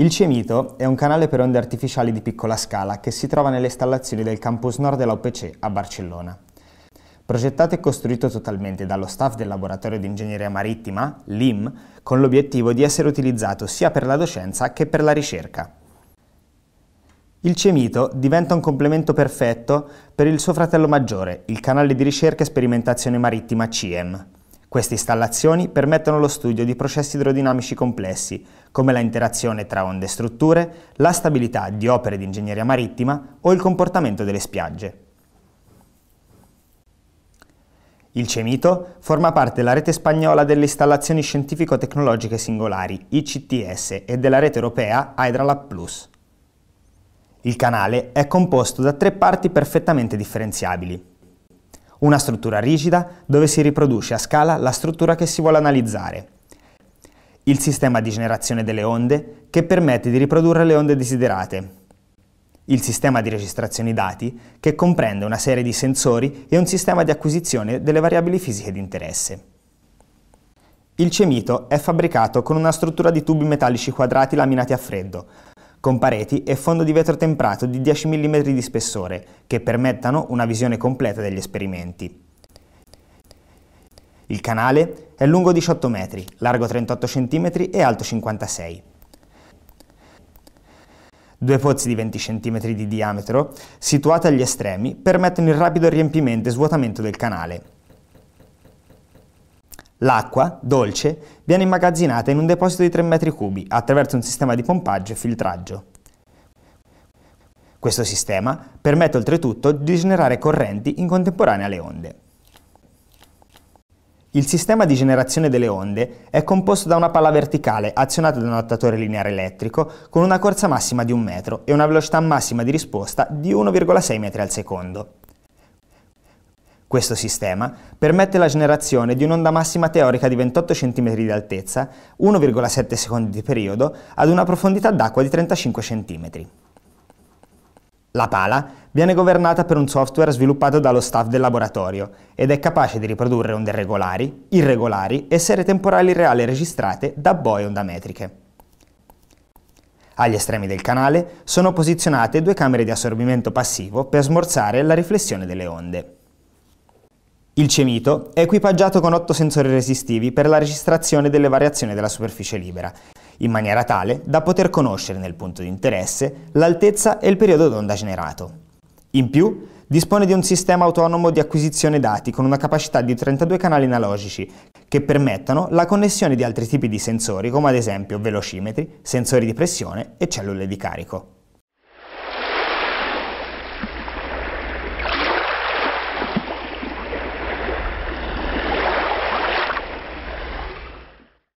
Il Cemito è un canale per onde artificiali di piccola scala che si trova nelle installazioni del campus nord della UPC a Barcellona. Progettato e costruito totalmente dallo staff del Laboratorio di Ingegneria Marittima, LIM, con l'obiettivo di essere utilizzato sia per la docenza che per la ricerca. Il Cemito diventa un complemento perfetto per il suo fratello maggiore, il canale di ricerca e sperimentazione marittima CIEM, queste installazioni permettono lo studio di processi idrodinamici complessi, come la interazione tra onde e strutture, la stabilità di opere di ingegneria marittima o il comportamento delle spiagge. Il CEMITO forma parte della rete spagnola delle installazioni scientifico-tecnologiche singolari, ICTS, e della rete europea Hydralab Plus. Il canale è composto da tre parti perfettamente differenziabili, una struttura rigida dove si riproduce a scala la struttura che si vuole analizzare, il sistema di generazione delle onde che permette di riprodurre le onde desiderate, il sistema di registrazione dati che comprende una serie di sensori e un sistema di acquisizione delle variabili fisiche di interesse. Il cemito è fabbricato con una struttura di tubi metallici quadrati laminati a freddo, con pareti e fondo di vetro temperato di 10 mm di spessore, che permettano una visione completa degli esperimenti. Il canale è lungo 18 metri, largo 38 cm e alto 56 Due pozzi di 20 cm di diametro, situati agli estremi, permettono il rapido riempimento e svuotamento del canale, L'acqua, dolce, viene immagazzinata in un deposito di 3 metri cubi attraverso un sistema di pompaggio e filtraggio. Questo sistema permette oltretutto di generare correnti in contemporanea alle onde. Il sistema di generazione delle onde è composto da una palla verticale azionata da un attuatore lineare elettrico con una corsa massima di un metro e una velocità massima di risposta di 1,6 metri al secondo. Questo sistema permette la generazione di un'onda massima teorica di 28 cm di altezza, 1,7 secondi di periodo, ad una profondità d'acqua di 35 cm. La pala viene governata per un software sviluppato dallo staff del laboratorio ed è capace di riprodurre onde regolari, irregolari e serie temporali reali registrate da boe ondametriche. Agli estremi del canale sono posizionate due camere di assorbimento passivo per smorzare la riflessione delle onde. Il cemito è equipaggiato con 8 sensori resistivi per la registrazione delle variazioni della superficie libera, in maniera tale da poter conoscere nel punto di interesse l'altezza e il periodo d'onda generato. In più, dispone di un sistema autonomo di acquisizione dati con una capacità di 32 canali analogici che permettono la connessione di altri tipi di sensori come ad esempio velocimetri, sensori di pressione e cellule di carico.